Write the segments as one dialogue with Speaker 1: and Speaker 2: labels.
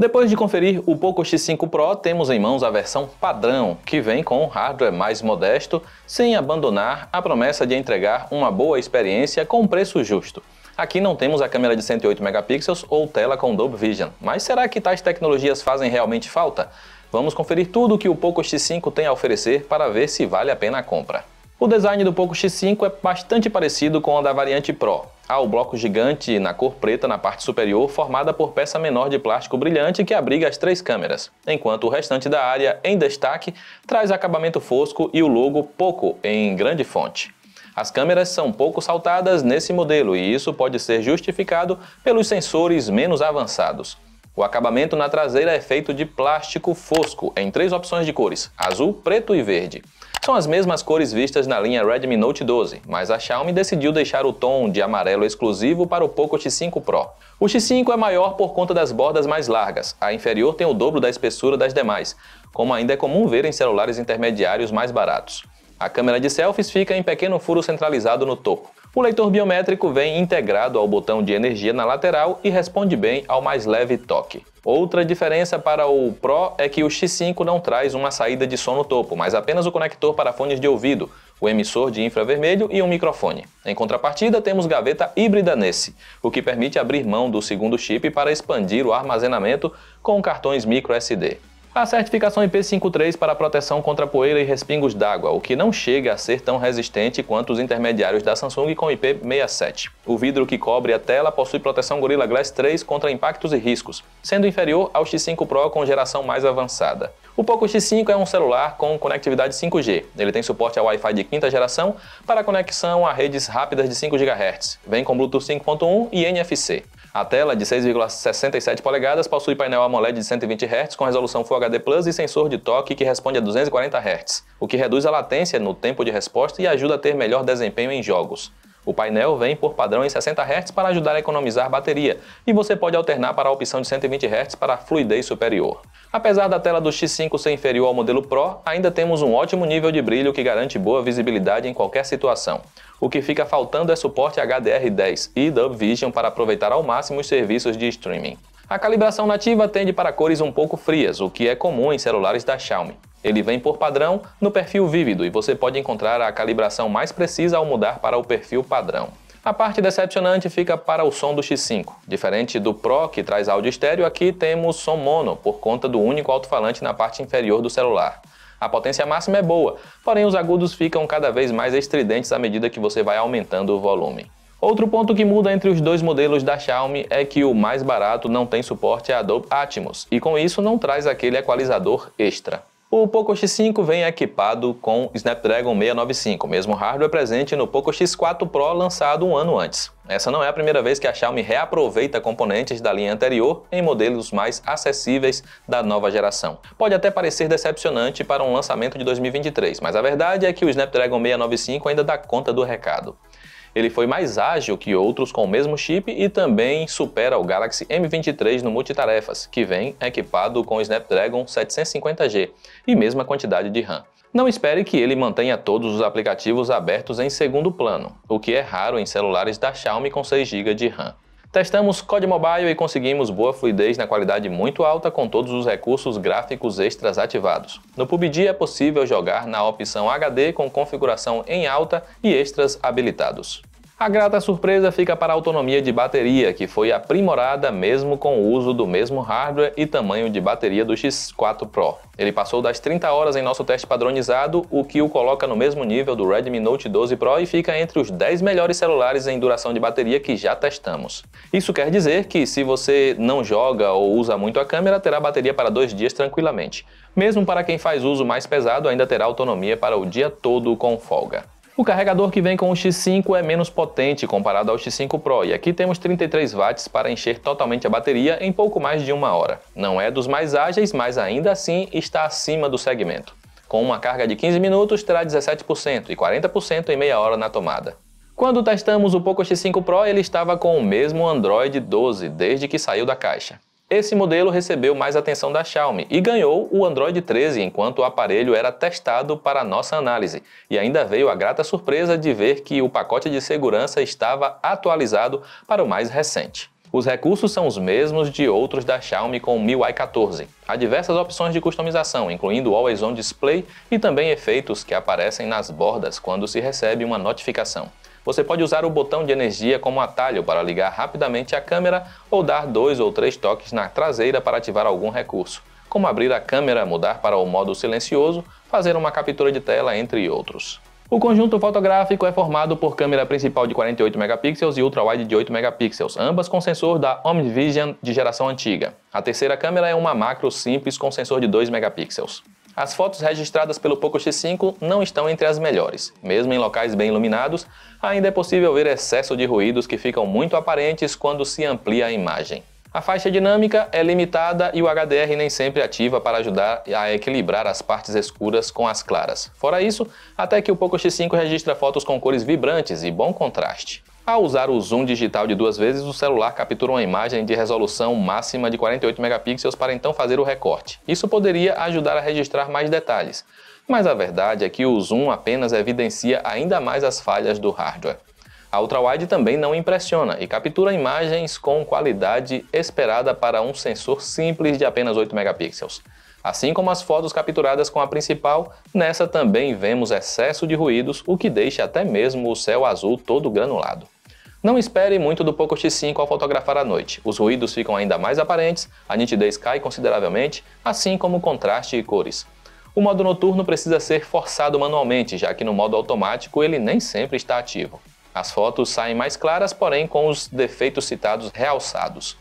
Speaker 1: Depois de conferir o Poco X5 Pro, temos em mãos a versão padrão, que vem com um hardware mais modesto, sem abandonar a promessa de entregar uma boa experiência com preço justo. Aqui não temos a câmera de 108 megapixels ou tela com Dolby Vision, mas será que tais tecnologias fazem realmente falta? Vamos conferir tudo o que o Poco X5 tem a oferecer para ver se vale a pena a compra. O design do Poco X5 é bastante parecido com o da variante Pro. Há o bloco gigante na cor preta na parte superior, formada por peça menor de plástico brilhante que abriga as três câmeras, enquanto o restante da área, em destaque, traz acabamento fosco e o logo Poco em grande fonte. As câmeras são pouco saltadas nesse modelo e isso pode ser justificado pelos sensores menos avançados. O acabamento na traseira é feito de plástico fosco, em três opções de cores, azul, preto e verde. São as mesmas cores vistas na linha Redmi Note 12, mas a Xiaomi decidiu deixar o tom de amarelo exclusivo para o Poco X5 Pro. O X5 é maior por conta das bordas mais largas, a inferior tem o dobro da espessura das demais, como ainda é comum ver em celulares intermediários mais baratos. A câmera de selfies fica em pequeno furo centralizado no topo. O leitor biométrico vem integrado ao botão de energia na lateral e responde bem ao mais leve toque. Outra diferença para o Pro é que o X5 não traz uma saída de som no topo, mas apenas o conector para fones de ouvido, o emissor de infravermelho e um microfone. Em contrapartida, temos gaveta híbrida nesse, o que permite abrir mão do segundo chip para expandir o armazenamento com cartões microSD. A certificação IP53 para proteção contra poeira e respingos d'água, o que não chega a ser tão resistente quanto os intermediários da Samsung com IP67. O vidro que cobre a tela possui proteção Gorilla Glass 3 contra impactos e riscos, sendo inferior ao X5 Pro com geração mais avançada. O Poco X5 é um celular com conectividade 5G. Ele tem suporte a Wi-Fi de quinta geração para conexão a redes rápidas de 5 GHz. Vem com Bluetooth 5.1 e NFC. A tela é de 6,67 polegadas possui painel AMOLED de 120 Hz com resolução Full HD Plus e sensor de toque que responde a 240 Hz, o que reduz a latência no tempo de resposta e ajuda a ter melhor desempenho em jogos. O painel vem por padrão em 60 Hz para ajudar a economizar bateria, e você pode alternar para a opção de 120 Hz para fluidez superior. Apesar da tela do X5 ser inferior ao modelo Pro, ainda temos um ótimo nível de brilho que garante boa visibilidade em qualquer situação. O que fica faltando é suporte HDR10 e Dub Vision para aproveitar ao máximo os serviços de streaming. A calibração nativa tende para cores um pouco frias, o que é comum em celulares da Xiaomi. Ele vem por padrão no perfil vívido e você pode encontrar a calibração mais precisa ao mudar para o perfil padrão. A parte decepcionante fica para o som do X5. Diferente do Pro, que traz áudio estéreo, aqui temos som mono, por conta do único alto-falante na parte inferior do celular. A potência máxima é boa, porém os agudos ficam cada vez mais estridentes à medida que você vai aumentando o volume. Outro ponto que muda entre os dois modelos da Xiaomi é que o mais barato não tem suporte a Adobe Atmos, e com isso não traz aquele equalizador extra. O Poco X5 vem equipado com Snapdragon 695, mesmo hardware presente no Poco X4 Pro lançado um ano antes. Essa não é a primeira vez que a Xiaomi reaproveita componentes da linha anterior em modelos mais acessíveis da nova geração. Pode até parecer decepcionante para um lançamento de 2023, mas a verdade é que o Snapdragon 695 ainda dá conta do recado. Ele foi mais ágil que outros com o mesmo chip e também supera o Galaxy M23 no multitarefas, que vem equipado com o Snapdragon 750G e mesma quantidade de RAM. Não espere que ele mantenha todos os aplicativos abertos em segundo plano, o que é raro em celulares da Xiaomi com 6GB de RAM. Testamos Code Mobile e conseguimos boa fluidez na qualidade muito alta com todos os recursos gráficos extras ativados. No PUBG é possível jogar na opção HD com configuração em alta e extras habilitados. A grata surpresa fica para a autonomia de bateria, que foi aprimorada mesmo com o uso do mesmo hardware e tamanho de bateria do X4 Pro. Ele passou das 30 horas em nosso teste padronizado, o que o coloca no mesmo nível do Redmi Note 12 Pro e fica entre os 10 melhores celulares em duração de bateria que já testamos. Isso quer dizer que se você não joga ou usa muito a câmera, terá bateria para dois dias tranquilamente. Mesmo para quem faz uso mais pesado, ainda terá autonomia para o dia todo com folga. O carregador que vem com o X5 é menos potente comparado ao X5 Pro e aqui temos 33 watts para encher totalmente a bateria em pouco mais de uma hora. Não é dos mais ágeis, mas ainda assim está acima do segmento. Com uma carga de 15 minutos terá 17% e 40% em meia hora na tomada. Quando testamos o Poco X5 Pro, ele estava com o mesmo Android 12 desde que saiu da caixa. Esse modelo recebeu mais atenção da Xiaomi e ganhou o Android 13 enquanto o aparelho era testado para nossa análise. E ainda veio a grata surpresa de ver que o pacote de segurança estava atualizado para o mais recente. Os recursos são os mesmos de outros da Xiaomi com o MIUI 14. Há diversas opções de customização, incluindo o Always On Display e também efeitos que aparecem nas bordas quando se recebe uma notificação. Você pode usar o botão de energia como atalho para ligar rapidamente a câmera ou dar dois ou três toques na traseira para ativar algum recurso, como abrir a câmera, mudar para o modo silencioso, fazer uma captura de tela, entre outros. O conjunto fotográfico é formado por câmera principal de 48 megapixels e ultra-wide de 8 megapixels, ambas com sensor da Omnivision de geração antiga. A terceira câmera é uma macro simples com sensor de 2 megapixels. As fotos registradas pelo Poco X5 não estão entre as melhores. Mesmo em locais bem iluminados, ainda é possível ver excesso de ruídos que ficam muito aparentes quando se amplia a imagem. A faixa dinâmica é limitada e o HDR nem sempre ativa para ajudar a equilibrar as partes escuras com as claras. Fora isso, até que o Poco X5 registra fotos com cores vibrantes e bom contraste. Ao usar o zoom digital de duas vezes, o celular captura uma imagem de resolução máxima de 48 megapixels para então fazer o recorte. Isso poderia ajudar a registrar mais detalhes, mas a verdade é que o zoom apenas evidencia ainda mais as falhas do hardware. A ultrawide também não impressiona e captura imagens com qualidade esperada para um sensor simples de apenas 8 megapixels. Assim como as fotos capturadas com a principal, nessa também vemos excesso de ruídos, o que deixa até mesmo o céu azul todo granulado. Não espere muito do Poco X5 ao fotografar à noite. Os ruídos ficam ainda mais aparentes, a nitidez cai consideravelmente, assim como o contraste e cores. O modo noturno precisa ser forçado manualmente, já que no modo automático ele nem sempre está ativo. As fotos saem mais claras, porém com os defeitos citados realçados.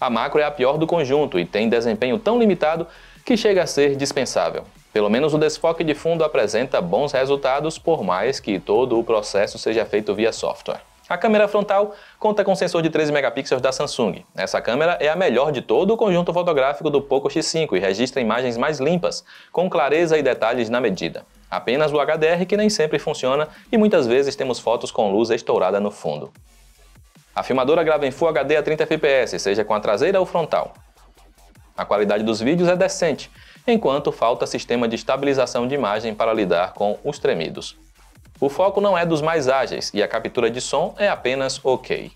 Speaker 1: A macro é a pior do conjunto e tem desempenho tão limitado que chega a ser dispensável. Pelo menos o desfoque de fundo apresenta bons resultados, por mais que todo o processo seja feito via software. A câmera frontal conta com sensor de 13 megapixels da Samsung. Essa câmera é a melhor de todo o conjunto fotográfico do Poco X5 e registra imagens mais limpas, com clareza e detalhes na medida. Apenas o HDR que nem sempre funciona e muitas vezes temos fotos com luz estourada no fundo. A filmadora grava em Full HD a 30 fps, seja com a traseira ou frontal. A qualidade dos vídeos é decente, enquanto falta sistema de estabilização de imagem para lidar com os tremidos. O foco não é dos mais ágeis e a captura de som é apenas ok.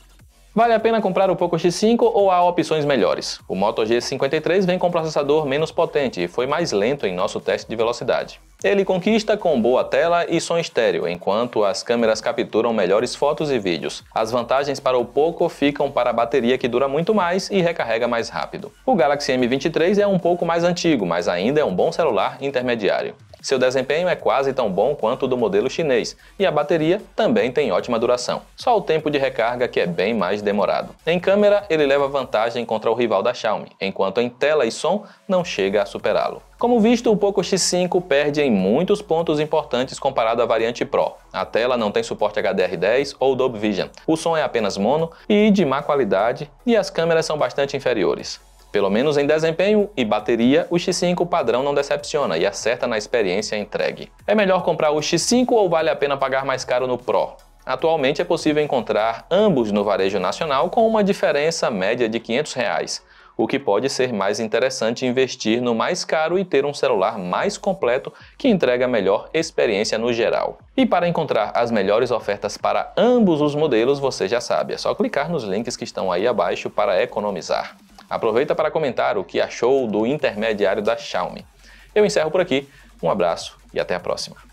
Speaker 1: Vale a pena comprar o Poco X5 ou há opções melhores? O Moto G53 vem com processador menos potente e foi mais lento em nosso teste de velocidade. Ele conquista com boa tela e som estéreo, enquanto as câmeras capturam melhores fotos e vídeos. As vantagens para o Poco ficam para a bateria que dura muito mais e recarrega mais rápido. O Galaxy M23 é um pouco mais antigo, mas ainda é um bom celular intermediário. Seu desempenho é quase tão bom quanto o do modelo chinês, e a bateria também tem ótima duração, só o tempo de recarga que é bem mais demorado. Em câmera, ele leva vantagem contra o rival da Xiaomi, enquanto em tela e som não chega a superá-lo. Como visto, o Poco X5 perde em muitos pontos importantes comparado à variante Pro. A tela não tem suporte HDR10 ou Dolby Vision, o som é apenas mono e de má qualidade, e as câmeras são bastante inferiores. Pelo menos em desempenho e bateria, o X5 padrão não decepciona e acerta na experiência entregue. É melhor comprar o X5 ou vale a pena pagar mais caro no Pro? Atualmente é possível encontrar ambos no varejo nacional com uma diferença média de R$ 500, reais, o que pode ser mais interessante investir no mais caro e ter um celular mais completo que entrega melhor experiência no geral. E para encontrar as melhores ofertas para ambos os modelos, você já sabe, é só clicar nos links que estão aí abaixo para economizar. Aproveita para comentar o que achou do intermediário da Xiaomi. Eu encerro por aqui, um abraço e até a próxima.